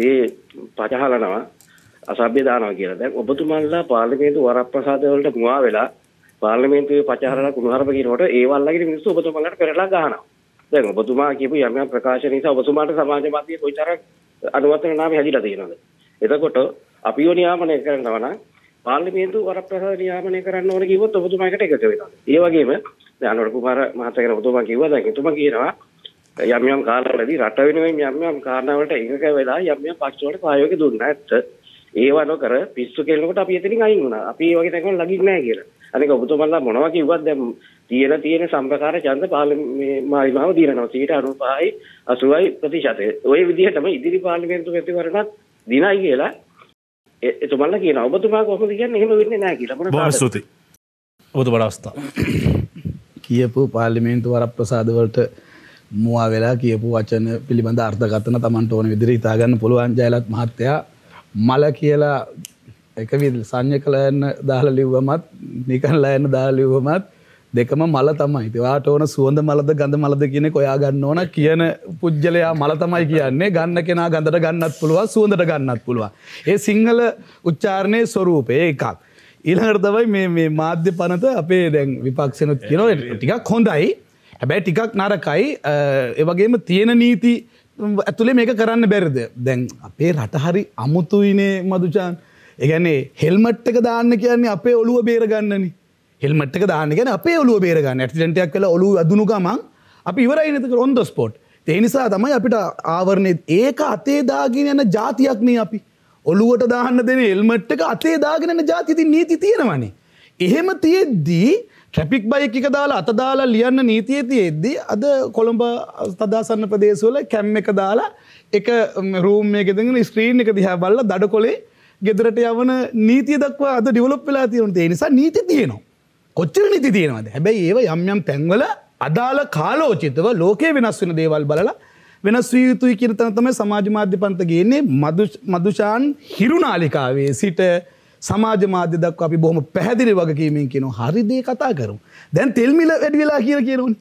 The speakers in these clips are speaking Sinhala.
දේ පජහලනවා අසභ්‍ය දානවා කියලා. දැන් ඔබතුමන්ලා පාර්ලිමේන්තු වරප්‍රසාද වලට මුවා වෙලා පාර්ලිමේන්තුවේ පචහරලා කුණුහරුප කියනකොට ඒවල්ලාගේ මිනිස්සු ඔබතුමන්ලාට පෙරලා ගහනවා. දැන් ඔබතුමා කියපු යම් යම් ප්‍රකාශ නිසා ඔබතුමාට සමාජ මාධ්‍ය කොයිතරම් අනුවර්තන නාමය හැදිලා තියෙනවද? එතකොට අපිව නියාමනය කරනවා නම් පාර්ලිමේන්තු වරප්‍රසාද නියාමනය කරන්න ඕන කිව්වොත් ඔබතුමා එකට එකතු වෙනවා. ඒ වගේම දැන් අනුර කුමාර මහතා කියන ඔබතුමා කිව්වා දැන් එතුමා කියනවා යම් යම් කාලවලදී රට වෙනුවෙන් යම් යම් කාරණාවලට එකක වෙලා යම් යම් පක්ෂවලට සහයෝගය දුන්නා ඇත්ත. ඒව නොකර පිස්සු කෙල්ලකට අපි එතනින් අයින් වුණා. අපි ඒ වගේ තැන්වල ලඟින් නැහැ කියලා. අනික ඔබතුමන්ලා මොනවා කිව්වත් දැන් තියෙන තියෙන සම්ප්‍රකාර ඡන්ද පාර්ලිමේ මායිමාව දිනනවා 95යි 80යි ප්‍රතිශතය. ওই විදිහටම ඉදිරි පාර්ලිමේන්තු මැතිවරණත් දිනයි කියලා එතුමන්ලා කියනවා. ඔබතුමා කොහොමද කියන්නේ එහෙම වෙන්නේ නැහැ කියලා. බොහොම ස්තුතියි. ඔබතුමාට අවස්ථාව. කියපු පාර්ලිමේන්තු වරප්‍රසාද වලට මවා වෙලා කියපු වචන පිළිබඳ අර්ථකතන තමන්ට ඕන විදිර හිතාගන්න පුළුවන් ජයලත් මහත්තයා මල කියලා එක සංය කලයන්න දාල ලිව්වමත් නිකන්ලා එන්න දාලිව්වමත් දෙකම මල තමයි තිවාට ඕන සුවඳ මලද ගඳ මලද කියන කොයා ගන්න ඕන කියන පුද්ගලයා මල තමයි කියන්නේ ගන්න කෙනා ගඳට ගන්නත් පුළුවන් සුවඳට ගන්නත් පුළුවන්. ඒ සිංහල උච්චාරණය ස්වරූපය එකක්. ඊළඟට තමයි මේ මාධ්‍ය පනත අපේ දැන් විපක්ෂණුත් කියන ටිකක් හොඳයි හැබැයි ටිකක් නරකයි ඒවගේම තියෙන නීති ඇතුළේ මේක කරන්න බැරිද දැන් අපේ රටහරි අමුතුයිනේ මදුචාන් ඒගැනේ හෙල්මට්ටක දාන්න කියන්නේ අපේ ඔළුව බේරගන්නනි හෙල්මට්ටක දාන්න ගැන අපේ ඔළුව බේරගන්න ඇටිටක් කල ඔලු අදනු ගමන් අපි ඉවරයිනතක ඔොන්ද ස්පෝට් ඒනිසා තමයි අපිට ආවරණය ඒක අතේදාගෙන යන ජාතියක් මේ අපි ඔළුවට දාහන්න දෙන එල්මට්ටක අතේ දාගෙනන ජාතිති නීති තියෙනවනේ. එහෙම තියෙද්දී ට්‍රැපික් බයික දාලා අත දාලා ලියන්න නීතිය තියෙද්දී අද කොළඹ තදාසන්න ප්‍රදේශවල කැම් එක දාලා එක රූම් එක දෙගෙන ස්ක්‍රීන් එක දිහා බල්ල දඩ කොලේ ගෙදරට යවන නීතිය දක්වා අද ඩිවලොප් වෙලා තියෙන තේ නිසා නීති තියෙනවා. කොච්චර නීති තියෙනවද? හැබැයි ඒව යම් යම් තැන්වල අදාළ කාලෝචිතව ලෝකේ වෙනස් වෙන දේවල් බලලා වෙනස් විය යුතුයි කියන තැන තමයි සමාජ මාධ්‍ය පන්ත ගේන්නේ මදුෂාන් හිරුනාලිකාවේ සිට සමාජ මාධ්‍ය දක්ව අපි බොහොම පැහැදිලි වගකීමෙන් කියනවා හරිදේ කතා කරු. දැන් තෙල්මිල වැඩි වෙලා කියලා කියනවනේ.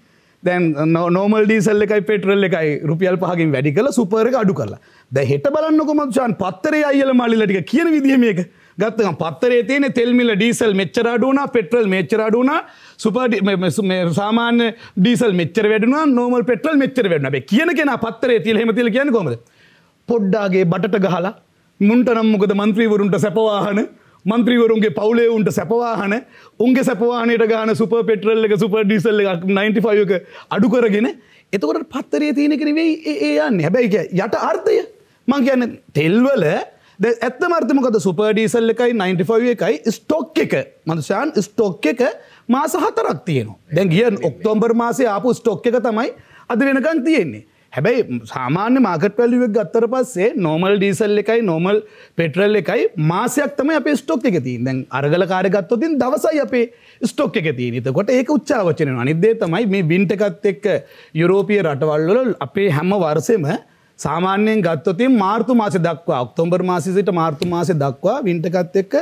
දැන් නෝමල් ඩීසල් එකයි පෙටරල් එකයි රුපියල් පහකින් වැඩි කළ සුපර එක අඩු කරලා. දැන් හෙට බලන්නකො මචං පත්තරේ අයියල මල්ලිලා ටික කියන විදිය මේක. ගත්තකම් පත්තරේ තියෙන තෙල්මිල ඩීසල් මෙච්චර අඩු වුණා පෙට්‍රල් මෙච්චර අඩු වුණා සුපර් සාමාන්‍ය ඩීසල් මෙච්චර වැඩුණා නෝමල් පෙට්‍රල් මෙච්චර වැඩුණා. හැබැයි කියන කෙනා පත්තරේ තියලා එහෙම තියලා කියන්නේ කොහමද? පොඩ්ඩාගේ බටට ගහලා මුන්ට නම් මොකද മന്ത്രിවරුන්ට සැපවාහන මන්ත්‍රීවරුන්ගේ පවුලේ උන්ට සැපවාහන උන්ගේ සැපවාහනයට ගාන සුප පෙටරල් එක සුප ඩිසල් එක 95 එක අඩු කරගෙන එතකොට පත්තරේ තියෙනක නෙවෙයි ඒ යන්නේ හැබැයි යට අර්ථය මං කියන්නේ තෙල්වල ඇත්ත මර්ථමකද සුප ඩීසල් එකයි 95 එකයි ස්ටොක් එක මනුෂයන් ස්ටොක් එක මාස හතරක් තියෙනවා දැන් ගියන් ඔක්තෝම්බර් මාසේ ආපු ස්ටොක් එක තමයි අද වෙනකන් තියෙන්නේ හැබැයි සාමාන්‍ය මාකට් වැලිුවක් ගත්තර පස්සේ නෝමල් ඩීසල් එකයි නෝමල් පෙටරල් එකයි මාසයක් තම අප ස්ටොක් එක තින් දැන් අරගල කාරගත්තොතින් දවසයි අපේ ස්ටොක් එක තිය නිතකොට ඒක උච්චාවචනය අනිදේ තමයි මේ බින්ටකත් එක්ක යුරෝපිය රටවල්වල අපේ හැම වර්සෙම සාමාන්‍යයෙන් ගත්තොතින් මාර්තු මාසෙ දක්වා ඔක්තෝම්බර් මාසිසිට මාර්තු මාසෙ දක්වා විින්ටකත් එක්ක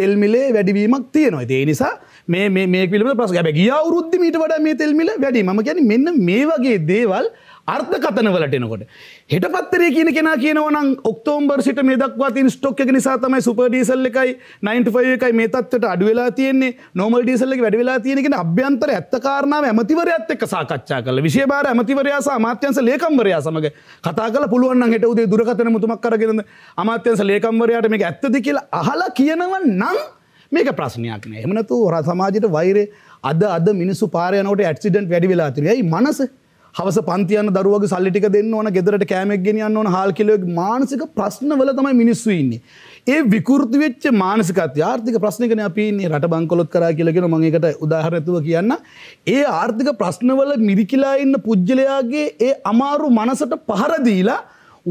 තෙල්මිලේ වැඩිවීමක් තියනවා ඒ නිසා මේ මේ පිළිම ප්‍රස් ගැ ගිය අවුරුද්ධ මීට වඩ මේ තෙල්මිල වැඩි ම ගැන මෙන්න මේ වගේ දේවල් අර්ථ කතනවලට එනකොට. හෙට පත්තරේ කියන කෙන කියනවන ඔක්තෝම්බර් සිට මේ දක්වාතින් ස්ටොක් එක නිසා තමයි සුපඩීසල් එකයි 95 එකයි මේ තත්වට අඩුවෙලා තියන්නේ නෝමල් ඩීසල් එක වැඩිවෙලා තියෙනකෙන අභ්‍යන්තර ඇත්තකාරණාව ඇමතිවරයත් එක්ක සාකච්ඡා කළ විශේභාර ඇමතිවරයා සහ අමාත්‍යංශ ලේකම්වරයා සමග කතා කළ පුළුවන් නම් හෙට උදේ දුරකථන මුතුමක් කරගෙන අමාත්‍යංශ ලේකම්වරයාට මේක ඇත්තද කියලා අහලා කියනවා නම් මේක ප්‍රශ්නයක් නෑ එමනතු හොර සමාජයට වෛරය අද අද මිනිස්සු පාරයනට ඇක්සිඩට් වැඩි වෙලා තිරයි මනස හවස පන්තියන්න දරුවග සල්ලිටික දෙන්න ඕන ගෙදරට කෑමක් ගෙනියන්න ඕන හල්කිලෙක් මානසික ප්‍රශ්නවල තමයි මිනිස්සු ඉන්නේ. ඒ විකෘති වෙච්ච මානසිකත් ආර්ථික ප්‍රශ්නකන අපින්නේ රට බංකොලොත් කරා කියලගෙන මඟකට උදාහරණතුව කියන්න. ඒ ආර්ථික ප්‍රශ්නවල මිරිකිලා ඉන්න පුද්ගලයාගේ ඒ අමාරු මනසට පහරදීලා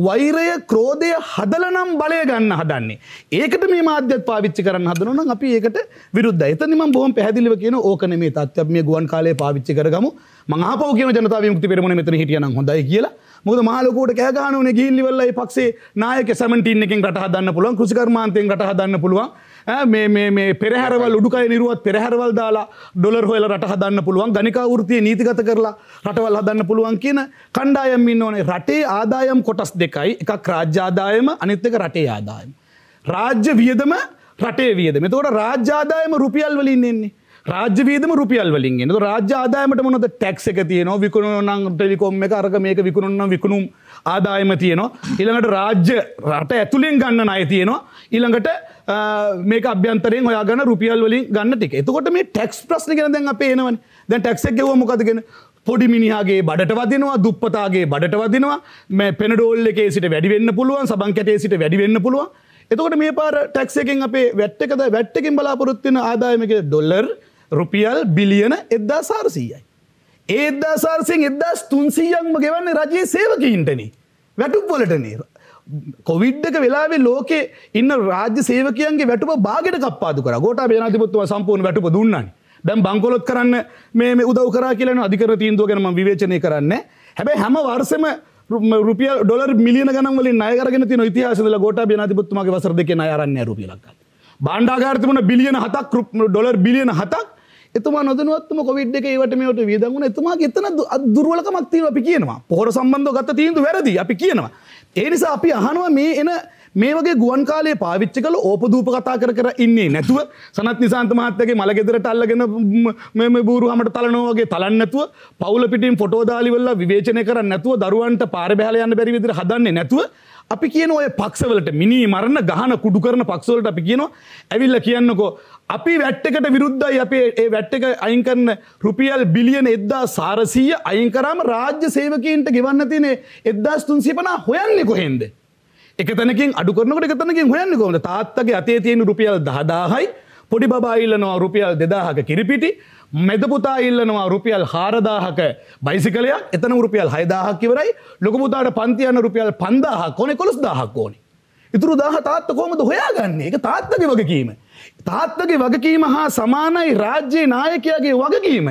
වෛරය ක්‍රෝධය හදලනම් බලය ගන්න හදන්නේ. ඒකට මේ මාධ්‍යත් පාවිච්චි කරන්න හදනවන අපි ඒකට විරුද්ධ එතනිම බොහම පැදිලිව කියන ඕකන මේ තත්ත්ව මේ ගුවන් කාලය පාවිච්චි කරගමු මහපෝ කියන ජනතාව මුක්ති පෙරමුණ මෙතන හිටියනම් හොඳයි කියලා මොකද මහලකෝට කෑගහන උනේ ගිහිල්ලිවල්ලා ඒ පක්ෂේ නායක 17 එකෙන් රට හදන්න පුළුවන් කෘෂිකර්මාන්තයෙන් රට හදන්න පුළුවන් මේ පෙරහැරවල් උඩුකය නිරුවත් පෙරහැරවල් දාලා ඩොලර් හොල රට හදන්න පුළුවන් ගනිකාවෘතිය නීතිගත කරලා රටවල් හදන්න පුළුවන් කියන කණ්ඩායම් ඉන්න ඕනේ රටේ ආදායම් කොටස් දෙකයි එකක් රාජ්‍යාදායම අනිත්තක රටේ ආදායම. රාජ්‍ය වියදම රටේ වියද මෙතකොට රාජ්‍යාදායම රුපියල් වලින් එන්නේ රාජ්‍යවීදම රුපියල් වලින් එන්න රාජ්‍යාදායමට මොනද ටැක්ස එක තියනවා විකුණනනම් ටෙලිකොම් එක අරග මේක විකුණනම් විකුණුම් ආදායම තියෙනවා ඉළඟට රාජ්‍ය රට ඇතුළෙන් ගන්න අය තියෙනවා ඉළඟට මේ අභ්‍යන්තරෙන් ඔයා ගන්න රුපියල් වලින් ගන්න ටික එතකොට මේ ටෙක්ස් ප්‍රශ්න කෙන දැන් අප ඒනවන දැන් ටැක්සක් ගෙව මොකදගෙන පොඩි මිනිහාගේ බඩට වදිනවා දුප්පතාගේ බඩට වදිනවා මේ පෙනඩෝල් එකේ සිට වැඩිවෙන්න පුළුවන් සබන් කැටේ සිට වැඩිවෙන්න පුළුවන් එතකොට මේ පාර ටැක්ස එකෙන් අපේ වැට් එකද වැට් එකෙන් බලාපොරොත්වෙන ආදායමක ඩොල්ලර් රුපියල් බිලියන එද්දා සාරසීයයි. ඒද්දා සාර්සියෙන් එද්දා තුන්සීයක්ම ගෙවන්නේ රජයේ සේවකීන්ටනේ වැටුප් වලටනේ. කොවිඩ්ඩක වෙලාවේ ලෝකේ ඉන්න රාජ්‍ය සේවකයන්ගේ වැටුප බාගෙට කප්පාදු කර ගෝට බේනාතිපොත්තුව සම්පූර්ණ වැටුප දුන්නන්නේ. දැම් බංකොලොත් කරන්න මේ උදව් කරා කියලන අධිකර තීන්දුව ගැනම විවේචනය කරන්න හැබැයි හැම වර්සම රුපිය ඩොලර් මිලියන ගනවල අයරගෙන තින ඉතිහාසල ගොට නාතිපත්තුමගේ වසර දෙක අයරන්න රුපියලක්. බණ්ඩාගාර්තිමන බිලියන හතක් රුප් ඩොලර් බිලියන හතක් එතුමා නොදනුවත්ම කොවිඩ් එක ඒවට මේට වියදගුණ එතුමාගේ එතන දුර්වලකමක් තියෙනවා අපි කියනවා පොහොර සම්බන්ධව ගත තීන්දුව වැරදි අපි කියනවා ඒ නිසා අපි අහනවා මේ එන මේ වගේ ගුවන් කාලේ පාවිච්චි කළ ඕපදූප කතා කර කර ඉන්නේ නැතුව සනත් නිසාන්ත මහත්තයගේ මල ගෙදරට අල්ලගෙන මේ බූරු හැමට තලනවා වගේ තලන්න නැතුව පවුල පිටින් ෆොටෝ දාලි වෙලා විවේචනය කරන්නේ නැතුව දරුවන්ට පාර බැහැලා යන්න බැරි විදිහට හදන්නේ නැතුව අපි කියන ඔය පක්ෂවලට මිනි මරණ ගහන කුඩු කරන පක්ෂවලට අපි කියනවා ඇවිල්ලා කියන්නකෝ අපි වැට්ටකට විරුද්ධයි අපේ ඒ වැට්ටක අයින්කරන්න රුපියල් බිලියන එද්දා සාරසීය අයින්කරාම රාජ්‍ය සේවකීන්ට ගෙවන්න තිනේ එද්දාස් තුන්සිපනා හොයන්නෙ කොහෙන්ද. එකතනකින් අඩුකරනකට එකතනකින් හොයන්න කොමට තාත්තගේ අතේ තියෙන රුපියල් දහදාහයි පොඩි බාඉල්ලනවා රුපියල් දෙදාහක කිරිපිටි මෙදපුතා ඉල්ලනවා රුපියල් හාරදාහක බයිසිකලයක් එතන රුපියල් හයදාහකිවරයි ලොකපුතාට පන්තියන්න රුපියල් පන්දාහ කොනෙ කොළොස් දාහක් ඕනි. ඉතුරු දාහ තාත්ත කොමද හොයාගන්නේ එක තාත්තගේ වගකීම. තාත්තගේ වගකීම හා සමානයි රාජ්‍යයේ නායකයාගේ වගකීම.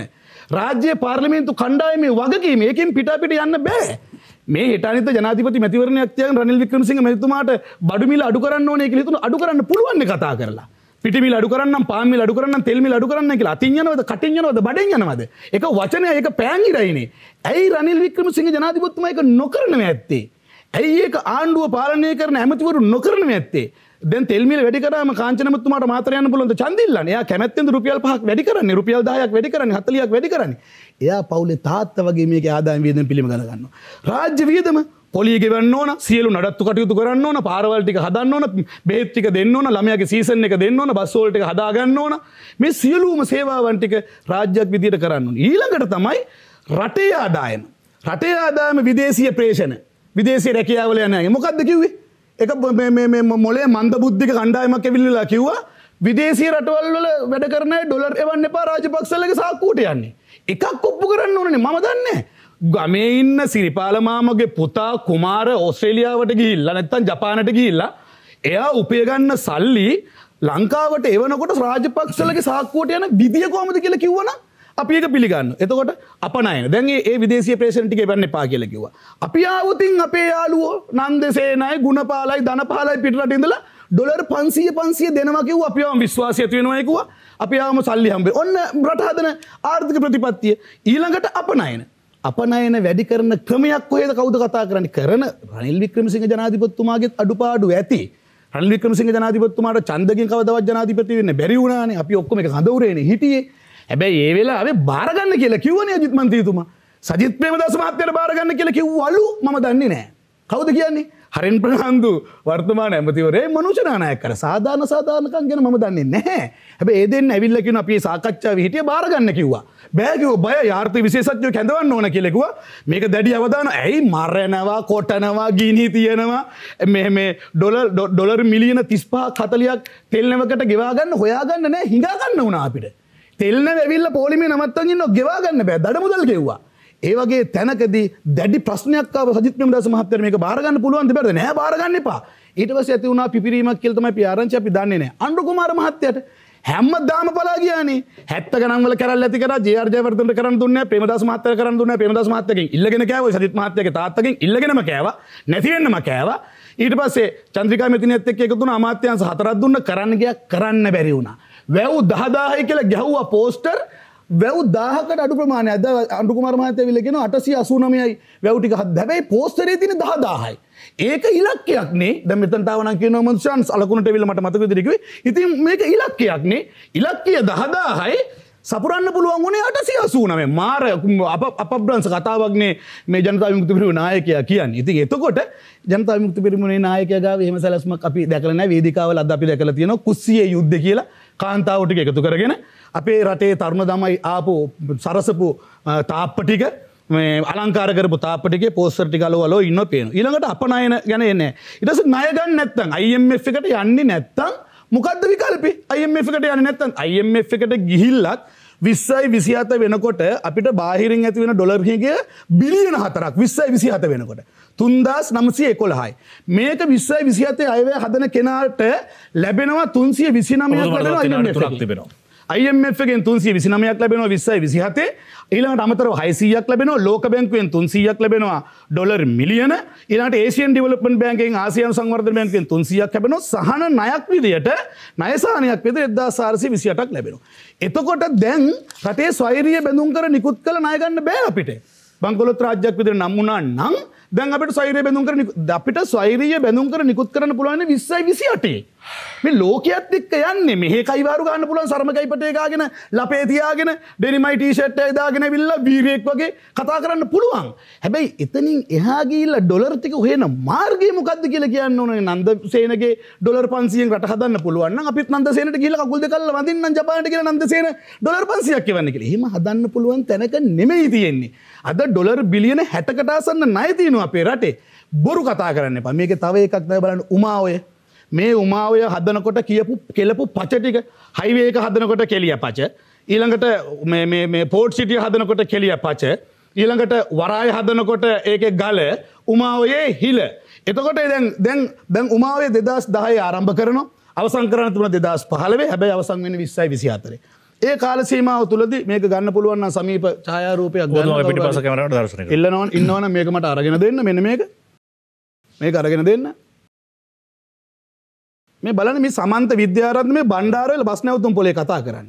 රාජ්‍ය පාර්ලිමේන්තු කණ්ඩායමේ වගකීම ඒකෙන් පිටාපිට යන්න බෑ. මේ හිටානිත ජනාධිපති මැතිවරණයක් තියන් රනිල් වික්‍රමසිංහ මැතිතුමාට බඩු මිල අඩු කරන්න ඕනේ කියලා හිතුණා අඩු කරන්න පුළුවන් නේ කතා කරලා. පිටි මිල අඩු කරන්නම් පාන් මිල අඩු කරන්නම් තෙල් මිල අඩු කරන්න කියලා අතින් යනවද කටින් යනවද බඩෙන් යනවද? ඒක වචනය ඒක පෑන් ඉරයිනේ. ඇයි රනිල් වික්‍රමසිංහ ජනාධිපතිතුමා ඒක නොකරනව ඇත්තේ? ඇයි ඒක ආණ්ඩුව පාලනය කරන ඇමතිවරු නොකරනව ඇත්තේ? දැ තෙල්මිල් වැඩිකරම කාචනමතුමට මාතරයන්න පුලොන්ද චන්දිල්ලන එයා කැමැත්තෙන් රුපියල් පහක් වැඩි කරන්න රුපියල් දායක් වැඩි කරන්න හතලියක් වැඩි කරන්න එයා පවුලේ තාත්ත වගේ මේක ආදායම් වීදම් පිළිගන්න. රාජ්‍ය වියදම පොලිය ගෙවන්න ඕන සියලු නඩත්තු කටයුතු කරන්න ඕන පාරවල් ටික හදන්න ඕන බෙහෙත් ටික දෙන්න ඕන ළමයාගේ සීසන් එක දෙන්න ඕන බස් වල ටික හදා ගන්න ඕන මේ සියලුම සේවාවන් ටික රාජ්‍යයක් විදියට කරන්න ඕන. ඊළඟට තමයි රටේ ආදායම. රටේ ආදායම විදේශීය ප්‍රේෂණ. විදේශීය රැකියාවල යන අය මොකද්ද කිව්වේ? එක මොලේ මන්ද බුද්ධික කණ්ඩායමක් ඇවිල්ලලා කිව්වා විදේශී රටවල් වල වැඩ කරන ඩොලර් එවන්න එපා රාජපක්ෂලගේ සාක්කුවට යන්නේ. එකක් ඔප්පු කරන්න ඕනේ මම දන්නේ. ගමේ ඉන්න සිරිපාල මාමගේ පුතා කුමාර ඕස්ට්‍රේලියාවට ගිහිල්ලා නැත්තම් ජපානට ගිහිල්ලා එයා උපය ගන්න සල්ලි ලංකාවට එවනකොට රාජපක්ෂලගේ සාක්කුවට යන විදිය කොහොමද කියලා කිව්වනම් අපි ඒක පිළිගන්න එතකොට අපනයන දැන් ඒ විදේශය ප්‍රේෂණටික බන්න පා කියලකිවා. අපි ආවතින් අපේ යාලුවෝ නන්දසේනයි ගුණපාලයි දනපාලයි පිටරටින්දල ඩොලර් පන්සිය පන්සිය දෙනවකිව අපියාම විශ්වාසය තියෙනවයකුවා අපි යාම සල්ලි හම්බේ ඔන්න බ්‍රටහදන ආර්ථික ප්‍රතිපත්තිය ඊළඟට අපනයන. අපනයන වැඩි කරන ක්‍රමයක් ඔහේද කවුද කතා කරන්න කරන රනිල් වික්‍රමසිංහ ජනාධිපත්තුමාගේ අඩුපාඩු ඇති. රනිල් වික්‍රමසිංහ ජනාධිපත්තුමාට චන්දකින් කවදවත් ජනාධිපති වෙන්න බැරි වුණානේ අපි ඔක්කොම එක හඳවුරේනේ හිටියේ හැබැයි ඒ වෙලා ඇ බාරගන්න කියලා කිවන ජිත්මන්තීතුම සජිත් ප්‍රේමදස මාත්‍යයට බාරගන්න කියලා කිව්වලු මම දන්නේ නෑ කවුද කියන්නේ හරෙන් ප්‍රහන්දු වර්තමාන ඇමතිවරේ මනුෂනානයක් කර සාධාන සාධානකන් ගැන ම දන්නේ නැහැ හැබ ඒදෙන් ඇවිල්ලකින අපි සාකච්ඡාව හිටිය බාරගන්න කිව්වා බෑගෝ බය යාර්ථ විශේෂත්යෝ කැඳවන්න ඕන කියෙකුවා මේක දැඩි අවදාන ඇයි මරයනවා කොටනවා ගීනී තියෙනවා මෙහෙම ඩොල ඩොලර් මිලියන තිස්පා කතලයක් තෙල්නවකට ගෙවාගන්න හොයාගන්න නෑ හිඟගන්න වුණ අපිට තෙල්න වෙවිල්ල පොලිමේ නමත්තන්ගන්න ගෙවා ගන්න බෑ දඩ මුදල් ගෙව්වා ඒවගේ තැනකද දැඩි ප්‍රශ්නයක්කාව සජිත දස මහත්තර මේක බාරගන්න පුළුවන් බැද නෑ බාරගන්න එපා ඊටවස ඇති වුණා පිපිරීමක් කියල්තම පියාරංචි අපි දන්නේ නෑ අන්ඩු කුමාර මහත්තයට හැම දාම පලා කියන්නේ හැත්ත ගනන්වල කරල් ඇති කර ජයර්ජයවර්තට කරන්න දුන්න ප්‍රමදස් මහත්තය කරන්න දුන්න ප්‍රමදස් මහත්තක ඉල්ලගෙන කෑව සජිත් මහත්තක තාත්තකින් ඉල්ලගෙනම කෑව නැතිවෙන්නම කෑව ඊට පස්සේ චන්ද්‍රිකා මෙතින ඇත්තෙක් එකතුන අමාත්‍යයන් සහතරත් දුන්න කරන්නගයක් කරන්න බැරි වුණා වැව් දහදාහය කියලා ගැහ්වා පෝස්ටර් වැව් දාහකට අඩු ප්‍රමාණය ඇද අඩුකුමරමාතය විලගෙන අටසි අසුනමයයි වැව්ටික හත් දැබයි පෝස්තරේ තින දහදාහයි. ඒක ඉලක්කයක්නේ දැමතතාවන මන්ශන්ස් අලකුණට විලමට මතක දිරකව ඉතින් මේක ඉලක්කයක්නේ ඉලක්කය දහදාහයි සපුරන්න පුළුවන් වනේ අටසිය අසූනමේ මාර අපබ්‍රන්ස කතාවක්නේ මේ ජනතා මුක්ති පිරිම නායකයා කියන්න ඉති එතකොට ජනතා මුක්ති පිරිමුණේ නායකයාව හම සැලස්ම අපි දැකලන වේදිකාවල අද අපි දැකල තියෙන කුස්සිය යුද්ධ කියලා කාන්තාවටික එකතු කරගෙන අපේ රටේ තරුණ දමයි ආපු සරසපු තාප්පටික අලංකාරකරපු තාපටික පෝස්සටි කලවලෝ ඉන්න පේන ඉළඟට අපනයන ගැන එන්නේ ඉටස නයගන්න නැත්තන් අයිF එකට යන්නේ නැත්තං මොකක්ද විකල්පි අයිF එකට යන්න නැත්තන් අයිF එකට ගිහිල්ලත් විස්සයි විසි අත වෙනකොට අපිට බාහිරෙන් ඇති වෙන ඩොලර්හගේ බිලියන හතරක් විස්සයි විසි හත වෙනකොට. තුන්දස් නම්සිය එකොළහයි. මේක විස්සයි විසි අතේ අයවය හදන කෙනාට ලැබෙනවා තුන්සිය විසිනමය කරන තිබෙනවා. අයිම්ෙන් තුන්සිය විසිනමයක් ලැබෙනවා විස්සයි විසිහතේ ඊළඟට අමතර හයිසියක් ලැබෙනවා ලෝක බැංකුවෙන් තුන්සියක් ලැබෙනවා ඩොලර් මිලියන ඉලාට ඒසියන් ඩිවලපන් බැන්කෙන් ආසියන් සංවර්ධ බැන්කෙන් තුන්සියක් ලැබෙනවා සහන නයක් විදියට නයසානයක් විද එදදා සාරසි විසියටක් ලැබෙනවා. එතකොට දැන් රටේ ස්වෛරිය බැඳුම් කර නිකුත් කළ නායගන්න බෑ අපිට. බංකොලොත් රාජ්‍යයක් විදිර නම්මුණා නම් දැන් අපට සෛරය බැඳුම් කර අපිට ස්වෛරීය බැඳුම් කර නිකුත් කරන පුළුවන් විස්සයි විසිටේ. මේ ලෝකයක්ත් එක්ක යන්නේ මෙහ කයිවාරු ගන්න පුලන් සරමකයි පටේකාගෙන ලපේතියාගෙන ඩෙනිමයි ටීෂට් එදාගෙන විල්ල වීරයෙක් වගේ කතා කරන්න පුළුවන් හැබැයි එතනින් එහාගේල්ල ඩොලර්තික හේන මාර්ගය මොකක්ද කියල කියන්න ඕනේ නන්ද සේනගේ ඩොලර් පන්සියෙන් රට හදන්න පුළුවන් අපිත් නන්ද සේනට කියල කුල්ද කල්ල වදින්න ජපාට කියල නන්ද සේන ඩොලර් පන්සියක් කියවන්න කියල හෙම හදන්න පුළුවන් තැනක නෙමෙයි තියෙන්නේ අද ඩොලර් බිලියන හැටකටාසන්න නයතියනවා අපේ රටේ බොරු කතා කරන්න ප මේක තව එකක් නෑ බලන්න උමාවය මේ උමාවය හදනකොට කියපු කෙලපු පචටික හයිවේක හදනකොට කෙලිය පච. ඊළඟට පෝට් සිටිය හදනකොට කෙලිය පච. ඊළඟට වරාය හදනකොට ඒක ගල උමාවයේ හිල. එතකොට දැන් දැන් උමාවේ දෙදස් දහය ආරම්භ කරන අවසංකරන තුන දෙදස් පහලවේ හැබැ අවසං වෙන විස්සයි විසිාතරේ. ඒ කාල සීමාව තුලද මේක ගන්න පුළුවන් සමීප ඡායාරූපයක් පිට පස කමරට දර්ශන ඉල්ලනවන් ඉන්නවන මේකමට අරගෙන දෙන්න මෙන මේක මේක අරගෙන දෙන්න මේ බලන මේ සමන්ත විද්‍යාරත්න මේ බණ්ඩාරවල බස්නැවතුම් පොලේ කතා කරන්න.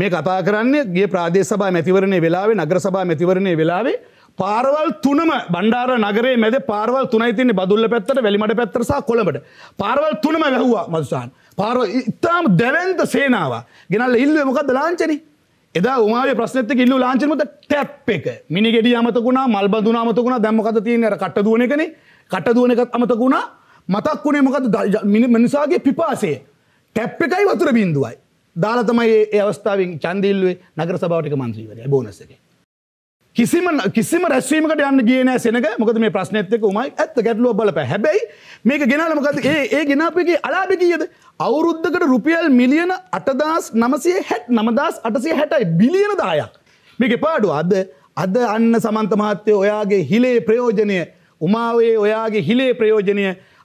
මේ කතා කරන්නේ ගේ ප්‍රාදේශ සභා මැතිවරණය වෙලාවේ නගර සභා මැතිවරණය වෙලාවේ පාරවල් තුනම බණ්ඩාර නගරේ මැද පාරවල් තුනයි තින්නේ බදුල්ල පැත්තට වැලිමඩ පැත්තට සහ කොළඹට. පාරවල් තුනම වැහුවා මදුසාන්. පාරවල් ඉතාම දැවැන්ත සේනාව. ගෙනල්ලා ඉල්ලුවේ මොකද්ද ලාංඡනේ? එදා උමාවේ ප්‍රශ්නෙත් එක්ක ඉල්ලුව ලාංඡනේ මොකද ටැප් එක. මිනිගෙඩි අමතකුණා, මල් බඳුන අමතකුණා, දැන් මොකද තියෙන්නේ අර කට්ට දුවන එකනේ. කට්ට දුවන එකත් අමතකුණා. මතක් වුණේ මොකද මිනිසාගේ පිපාසේ ටැප් එකයි වතුර බින්දුවයි. දාලා තමයි ඒ අවස්ථාවෙන් චන්දිල්ලුවේ නගර සභාවට මන්ත්‍රීවරයා බෝනස් එකේ. කිසිම කිසිම රැස්වීමකට යන්න ගියන සෙනක මොකද මේ ප්‍රශ්නත්තක මයි ඇත්ත ගැටලුව බලප හැබැයි මේක ගෙනල මොකද ඒ ඒ ගෙනාපගේ අලාපිකීයද අවුරුද්ධකට රුපියල් මිලියන අටදස් නමසේ හැට් නමදස් අටසේ හැටයි බිලියන දායක් මේක පාඩු අද අද අන්න සමන්තමහත්තය ඔයාගේ හිලේ ප්‍රයෝජනය උමාවේ ඔයාගේ හිලේ ප්‍රයෝජනය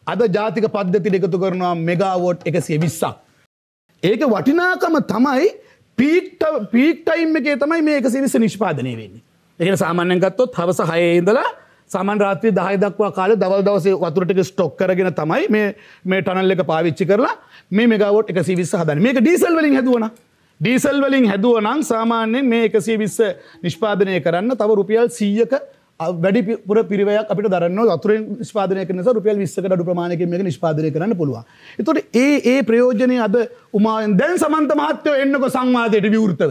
අද ජාතික පද්ධතිට එකතු කරනවා මෙගාවෝට් එකසිය විස්සක්. ඒක වටිනාකම තමයි පීක්ට පීක්ටයිම් එකේ තමයි මේ එකසි විස නිෂ්පාදනය වෙන්නේ. එකන සාමාන්‍යෙන් ගත්තොත් හවස හයඉඳලා සමන් රාත්‍රී දහය දක්වා කාල දවල් දවසේ වතුරටක ස්ටොක් කරගෙන තමයි මේ ටනල් එක පාවිච්චි කරලා මේ මෙගවෝට් එකසි විස්ස හදන මේක ඩීසල් වලින් හැදුවන ඩීසල් වලින් හැදුව නම් සාමාන්‍යෙන් මේ එකසිය විස්ස නිෂ්පාදනය කරන්න තව රුපියල් සීයක වැඩි පුර පිරිවයක් අපිට දරන්න අතුර ස්පාදනයක නිසා රුපියල් 20කට අඩු ප්‍රමාණයකින් මේක නිෂ්පාදනය කරන්න පුළුවන්. ඒතකොට ඒ ඒ ප්‍රයෝජනේ අද උමාවෙන් දැන් සමන්ත මහත්තයෝ එන්නකො සංවාදයට විවෘතව.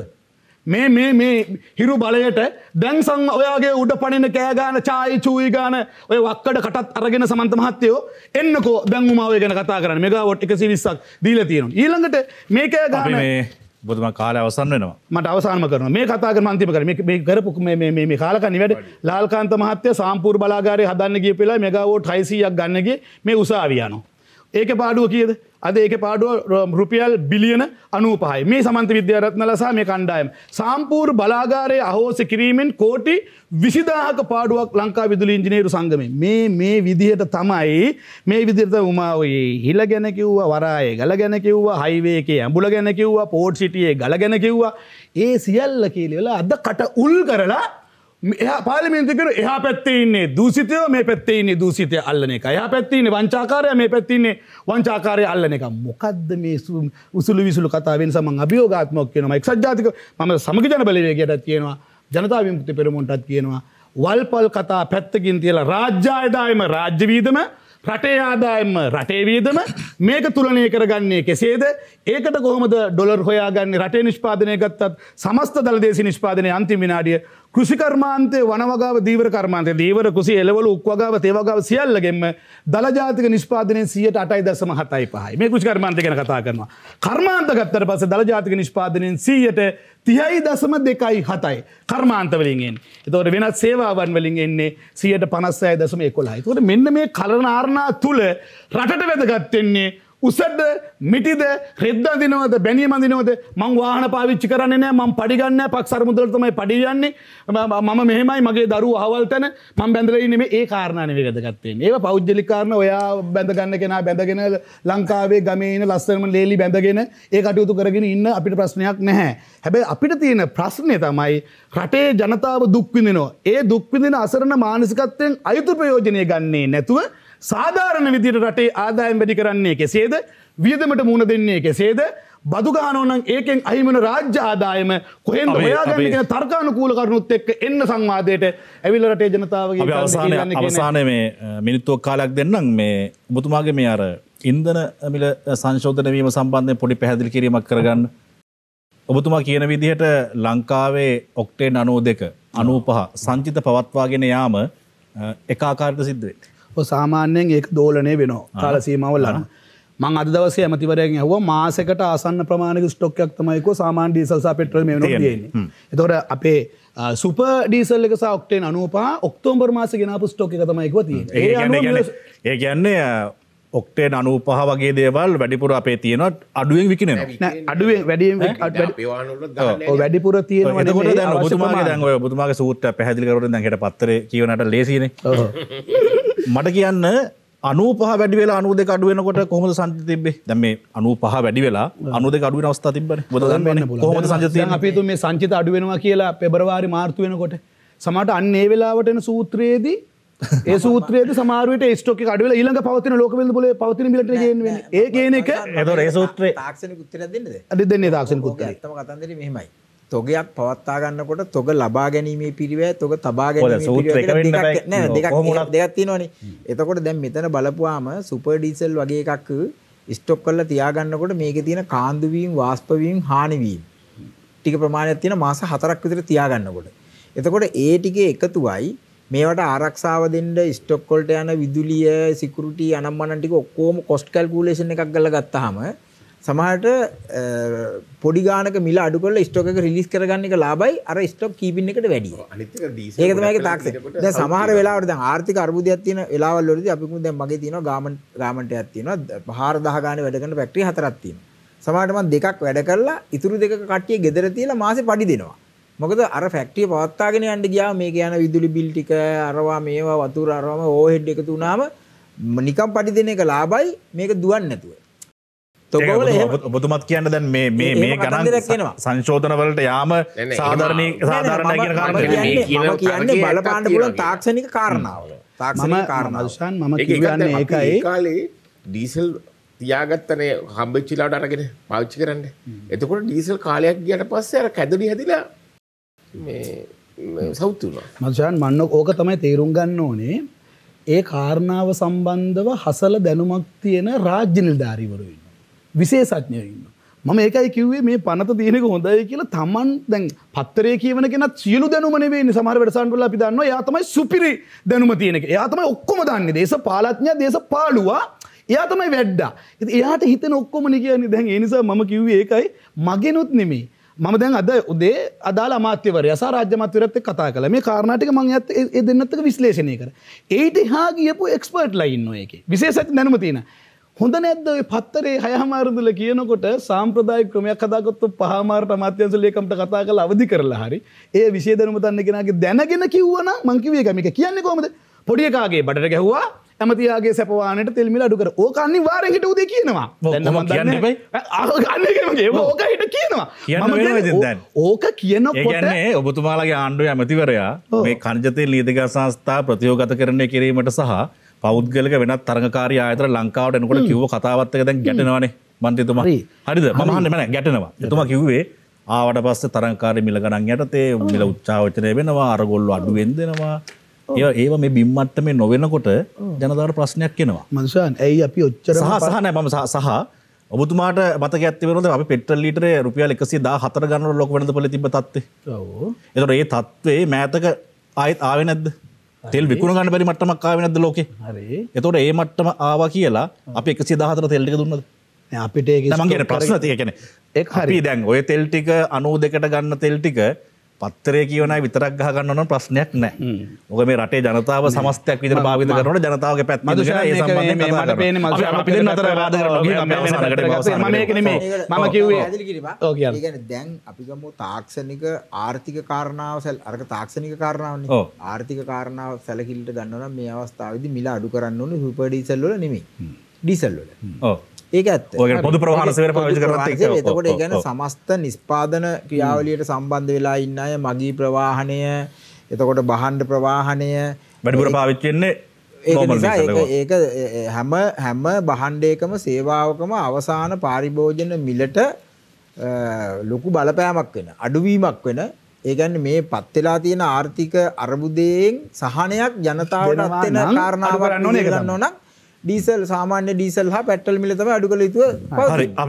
මේ මේ මේ හිරු බලයට දැන් සං ඔයාගේ උඩ පනින කෑ ගාන චායි චූයි ගාන ඔය වක්කඩ කටත් අරගෙන සමන්ත මහත්තයෝ එන්නකෝ දැන් උමාව ගැන කතා කරන්න මෙගාවොට් 120ක් දීලා තියෙනවා. ඊළඟට මේක ගාන බොතුම කාල අවසන් වෙනවා මට අවසාන කරන මේ කතාක මන්තිම කර මේ කරපු මේ කාලක නිවැට ලාල්කාන්ත මහත්‍ය සම්පූර් බලාගාරය හදන්න ගිය පෙලා මෙගවෝට් හයිසියක් ගන්නගේ මේ උසාවියනු ඒක පාඩුව කියද අද ඒක පාඩුව රුපියල් බිලියන අනූපහයි මේ සමන්ත විද්‍යාරත්න ලසා මේ කණ්ඩායම්. සම්පූර් බලාගාරය අහෝස කිරීමෙන් කෝටි විසිදාහක පාඩුවක් ලංකා විදුලි ඉංජිනේරු සංගම මේ මේ විදිහට තමයි මේ විදිරත උමාවයේ හිල ගැන කිව්වා වරාය ගල ගැන කිව්වා හයිවේකේ ඇඹුල ගැන කිව්වා පෝට් සිටියේ ගල ගැන කිව්වා ඒ සියල්ල කියලවෙලා අද කට උල් කරලා එයා පාලිමින්තිකරු එහා පැත්තෙන්නේ දූසිතය මේ පැත්තෙන්නේ දූසිතය අල්ලන එක එයා පැත්තින්නේ වංචාකාරය මේ පැත්තින්නේ වංචාකාරය අල්ලන එක මොකක්ද මේ උසුළු විසුළු කතාවෙන් සමන් අභියෝගාත්මක් කියනවා එක්සත් ජාතික මම සමග ජන බලවේගයටත් කියනවා ජනතා විමුක්ති පෙරමුණටත් කියනවා වල්පල් කතා පැත්තකින් තියලා රාජ්‍ය ආදායම රාජ්‍ය වීදම රටේ ආදායම රටේ වීදම මේක තුලනය කරගන්නේ කෙසේද ඒකට කොහොමද ඩොලර් හොයාගන්නේ රටේ නිෂ්පාදනය ගත්තත් සමස්ත දළදේශ නිෂ්පාදනය අන්තිම විනාඩිය කෘෂිකර්මාන්තය වනවගාව දීවර කර්මාන්තය දීවර කුසි එලවල උක්වගාව තේවගාව සියල්ලගෙන්ම දළජාතික නිෂ්පාදනය සියයට අටයි දසම හතයි පහයි මේ කෘෂිකර්මාන්තය ගැන කතා කරනවා. කර්මාන්ත ගත්තට පස්සේ දළජාතික නිෂ්පාදනයෙන් සියයට තියයි දසම දෙකයි හතයි කර්මාන්තවලින් එන්නේ. එතකොට වෙනත් සේවාවන් වලින් එන්නේ සියයට 56.11යි. එතකොට මෙන්න මේ කලනාරණා තුල රටට වැදගත් වෙන්නේ උසද මිටිද රෙද්දදිනවද බැනිමදිනවද මං වාහන පාවිච්චි කරන්නේ නෑ මං පඩිගන්න පක්සර මුදලටමයි පඩියන්නේ මම මෙහෙමයි මගේ දරු අහවල්තන මං බැඳලයිනෙම ඒ කාරණානය වැදගත්තේ ඒ පෞද්ජලිකාරණ ඔයා බැඳගන්න කෙනා බැඳගෙන ලංකාවේ ගමන ලස්සනම ලේලි බැඳගෙන ඒ කටයුතු කරගෙන ඉන්න අපිට ප්‍රශ්නයක් නැහැ හැබැ අපිට තියෙන ප්‍රශ්නය තමයි රටේ ජනතාව දුක්විඳනවා ඒ දුක්විඳන අසරණ මානසිකත්වයෙන් අයුතු ප්‍රයෝජනය ගන්නේ නැතුව සාධාරණ විදිට රටේ ආදායම් වැඩි කරන්නේ කෙසේද වියදමට මුණ දෙන්නේ කෙසේද බදුගානෝනන් ඒකෙන් අහිමන රාජ්‍ය ආදායම කොහෙන්ද ඔයාගන්න තර්කානුකූල කරුණුත් එක්ක එන්න සංවාදයට ඇවිල්ල රටේ ජනතාවගේ අවසාන අවසානය මේ මිනිත්තුවක් කාලයක් දෙන්නම් මේ බුතුමාගේ මේ අර ඉන්දන මිල සංශෝධන වීම සම්බන්ධය පොඩි පැහැදිලි කිරීමක් කරගන්න ඔබතුමා කියන විදිහට ලංකාවේ ඔක්ටේන් අනෝ දෙක අනූපහ සංචිත පවත්වාගෙන යාම එකාකාරට සිද්ධවෙේ. සාමාන්‍යයෙන් ඒක දෝලනය වෙනවා කාල සීමවල්ලන්න මං අද දවස ඇමතිවරයෙන් හව මාසකට ආසන්න ප්‍රමාණක ස්ටොක්යක් තමයික සාමාන් ඩීසල්සා පෙට්‍රම තියෙන්නේ එතොට අපේ සුප ඩීසල් එක සක්ටේ අනුපා ඔක්තෝම්බර් මාස ගෙනපු ස්ටොක් එක තමයිකව තිය ඒ කියන්නේ ඔක්ටේ අනු පහ වගේ දේවල් වැඩිපුර අපේ තියෙනත් අඩුවෙන් විකින අඩුවෙන් වැඩ වැඩිපුර තියෙන තුමා දැ තුමාගේ සූට පැහදිකරට දැකට පත්තර කියවනට ලේසිනේ මට කියන්න අනූපහ වැඩි වෙලා අනු දෙක අඩුවෙනකොට කොහොමද සංජ තිබේ දැම මේ අනු පහ වැඩි වෙලා අනු දෙක අඩුවෙන අවස්ථා තිබන කොහොමද සංජතය අපිතු මේ සංචිත අඩුවෙනවා කියලා පෙබරවාරි මාර්තු වෙනකොට සමට අන්න ඒ වෙලාවටන සූත්‍රයේදී ඒ සූත්‍රයේ සමාරුවට ස්ටෝක අඩුවල ඊළඟ පවතින ලෝකවල බල පවතින බිලට ගන්නේ ඒ කියන එක ඒ සූත්‍රයේ තාක්ෂණ කුත්තර දෙන්නද අද දෙන්නේ තාක්ෂණ කුත්තර තම කතන්දරේ මෙහෙමයි තොගයක් පවත්වා ගන්නකොට තොග ලබා ගැනීමේ පිරිවැය තොග තබා ගැනීම දෙකක් තියෙනවානේ. එතකොට දැන් මෙතන බලපුවාම සුපර් ඩීසල් වගේ එකක් ස්ටොක් කරලා තියාගන්නකොට මේකේ තියෙන කාන්දු වීම වාෂ්ප වීම හානි වීම ටික ප්‍රමාණයක් තියෙන මාස 4ක් විතර තියාගන්නකොට. එතකොට ඒ ටිකේ එකතුවයි මේවට ආරක්ෂාව දෙන්න ස්ටොක් වලට යන විදුලිය, සිකියුරිටි අනම්මනන් ටික ඔක්කොම කොස්ට් කැල්කියුලේෂන් එකක් කරලා ගත්තාම සමහට පොඩිගානක මිල අඩුකල ස්ටෝක රිලිස් කරගන්න එක ලාබයි අර ස්ටෝක් කීපින් එකට වැඩිය ඒකතමයි තාක්ෂ සමහර වෙලාට ආර්ථික අර්බුදයක් තියන වෙලාවල්ලොද අපිමු දැ මගේ තින ගාමන් ගාමට ඇත්තින පහර දහගාන වැඩගන්න පැක්ට්‍රී හතරත්තින සමටම දෙකක් වැඩ කරලා ඉතුරු දෙක කට්ටිය ගෙදර තියලා මාස පඩි දෙනවා මොකද අර ෆැක්ටිය පවත්තාගෙන අන්ඩ ගියා මේ යන විදුලි බිල්ටික අරවා මේවා වතුර අරම ඕහෙඩ් එකතුනාම නිකම් පඩි දෙන එක ලාබයි මේක දුවන්න නැතුව ඔබතුමත් කියන්න දැන් මේ මේ ගණන් දෙරක්ෙනවා සංශෝධනවලට යාම සාධරණය සාධාරණ කියන කියන්නේ බලපාන්න පුලන් තාක්ෂණික කාරණාව තාක්ෂම කාරණදශන් මම කියන්න ඒකයි කාලේ ඩීසල් තියාගත්තනේ හම්බච්චිලාට අරගෙන පාච්චි කරන්න එතකොට ඩීසල් කාලයක් ගියට පස්සේ අර කැදලි හැදිලා සෞතුවා මචාන් මන්න ඕක තමයි තේරුම් ගන්න ඕනේ ඒ කාරණාව සම්බන්ධව හසල දැනුමක් තියෙන රාජ්‍ය නිල්ධාරීවරුයි විශේෂඥයෝ ඉන්නවා. මම ඒකයි කිව්වේ මේ පනත තියෙනක හොඳයි කියලා තමන් දැන් පත්තරේ කියවන කෙනත් සියලු දැනුම නෙවෙයි සමහර වැඩසටහන් වල අපි දන්නවා එයා තමයි සුපිරි දැනුම තියෙන එක. එයා තමයි ඔක්කොම දන්නේ. දේශපාලඥයා දේශපාලුවා එයා තමයි වැඩ්ඩා. ඉතින් එයාට හිතෙන ඔක්කොම නේ කියන්නේ. දැන් ඒ නිසා මම කිව්වේ ඒකයි මගෙනුත් නෙමෙයි. මම දැන් අද උදේ අදාළ අමාත්‍යවරයා සහ රාජ්‍ය අමාත්‍යවරයාත් එක්ක කතා කළා. මේ කාරණා ටික මම එයත් ඒ දෙන්නත් එක්ක විශ්ලේෂණය කරා. ඒිට එහා ගියපු එක්ස්පර්ට්ලා ඉන්නෝ ඒකේ. විශේෂඥ දැනුම තියෙනවා. හොඳ නැද්ද ඔය පත්තරේ හයහමාරදුල කියනකොට සාම්ප්‍රදායික ක්‍රමයක් හදාගත්තු පහමාරට අමාත්‍යංශ ලේකම්ට කතා කරලා අවදි කරලා හරි ඒ විශේෂ දැනුම තන්නේ කෙනාගේ දැනගෙන කිව්වනම් මං කිව්වේ ඒක මේක කියන්නේ කොහොමද පොඩි එකාගේ බඩට ගැහුවා ඇමතියාගේ සැපවානට තෙල් මිල අඩු කර ඕක අනිවාර්යෙන් හිට උදේ කියනවා දැන් මම දන්නේ නැහැ ඕක හිට කියනවා ඕක කියනකොට කියන්නේ ඔබතුමාලගේ ආණ්ඩුවේ ඇමතිවරයා මේ කණජ තෙල් නීතිගත සංස්ථා ප්‍රතියෝගත කරන්න කිරීමට සහ පෞද්ගලක වෙනත් තරකාරය අතර ලංකාවට එනකොට කිව්ව කතාවත්තක දැන් ගැටනවනේ මන්තතුම හරිද මහන්නමන ගැටනවා එතුම කිව්වේ ආවට පස්ස තරංකාරය මිල ගණන් යටතේ මිල උච්චාවචනය වෙනවා අරගොල්ලු අඩුවෙන්දෙනවා ඒ ඒ මේ බිම්මට්ට මේ නොවෙනකොට ජනතාවට ප්‍රශ්නයක් කෙනවා මනිසාන් ඇයි අපි ඔච්චර සහන මම සහ ඔබතුමාට මත ඇතිවරද අප පෙටල් ලිටර රුපියල් එකසි දා හතර ගන්න ලොක වනද පල තිබ තත්වේ එතට ඒ තත්වේ මෑතක ආයත් ආවෙ නැද්ද තෙල් විකුණ ගන්න බැරි මට්ටමක් ආවේ නැද්ද ලෝකේ? හරි. එතකොට ඒ මට්ටම ආවා කියලා අපි 114 තෙල් ටික දුන්නද? අපිට ඒක මගේ ප්‍රශ්න තියෙන. ඒ හරි. දැන් ඔය තෙල් ටික 92කට ගන්න තෙල් ටික පත්තරය කියවන විතරක් ගහගන්න ඕන ප්‍රශ්නයක් නෑ ඔක මේ රටේ ජනතාව සමස්තයක් විතර භාවිත කරනට ජනතාවගේ පැත් මම කිව්වේ දැන් අපිගම තාක්ෂණික ආර්ථික කාරණාව සැල් අරක තාක්ෂණික කාරණාවන ආර්ථික කාරණාව සැලකිල්ට ගන්නවන මේ අවස්ථාවද මිලා අඩු කරන්න ඕන හුපඩිසල්ල නෙමේ ඩිසල්ලට ඕ ඒක ඇත් පොදු ප්‍රහණසවර පාච කර එතකොට ගැන සමස්ත නිස්පාදන ක්‍රියාවලියට සම්බන්ධ වෙලා ඉන්න අය මගී ප්‍රවාහනය එතකොට බහන්ඩ ප්‍රවාහනය වැඩිපුර පාවිච්චෙන්නේ ඒක හැම හැම බහන්්ඩේකම සේවාවකම අවසාන පාරිභෝජන මිලට ලොකු බලපෑමක් වෙන අඩුවීමක් වෙන ඒගැන්න මේ පත්වෙලා තියෙන ආර්ථික අරබුදයෙන් සහනයක් ජනතාවට අත්වෙන කාරණාවරන්න ඕන එකන්න ඕනක් ඩීසල් සාමාන්‍ය ඩීසල් හා පැට්‍රල් මිල තමයි අඩු කළ යුතුව